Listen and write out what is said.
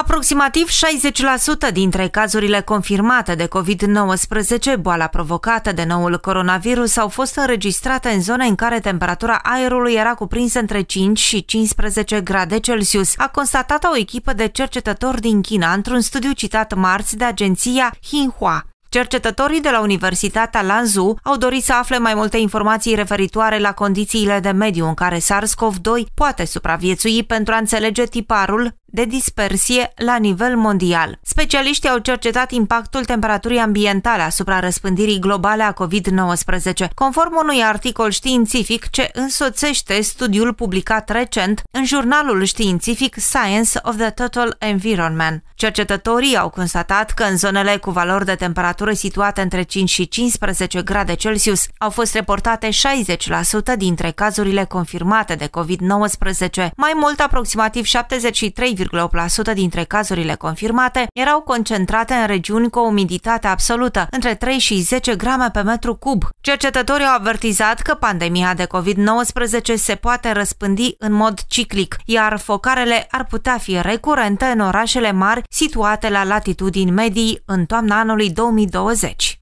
Aproximativ 60% dintre cazurile confirmate de COVID-19, boala provocată de noul coronavirus, au fost înregistrate în zone în care temperatura aerului era cuprinsă între 5 și 15 grade Celsius, a constatat o echipă de cercetători din China într-un studiu citat marți de agenția Xinhua. Cercetătorii de la Universitatea Lanzhou au dorit să afle mai multe informații referitoare la condițiile de mediu în care SARS-CoV-2 poate supraviețui pentru a înțelege tiparul, de dispersie la nivel mondial. Specialiștii au cercetat impactul temperaturii ambientale asupra răspândirii globale a COVID-19, conform unui articol științific ce însoțește studiul publicat recent în jurnalul științific Science of the Total Environment. Cercetătorii au constatat că în zonele cu valori de temperatură situate între 5 și 15 grade Celsius au fost reportate 60% dintre cazurile confirmate de COVID-19, mai mult aproximativ 73 3,8% dintre cazurile confirmate erau concentrate în regiuni cu o umiditate absolută, între 3 și 10 grame pe metru cub. Cercetătorii au avertizat că pandemia de COVID-19 se poate răspândi în mod ciclic, iar focarele ar putea fi recurente în orașele mari situate la latitudini medii în toamna anului 2020.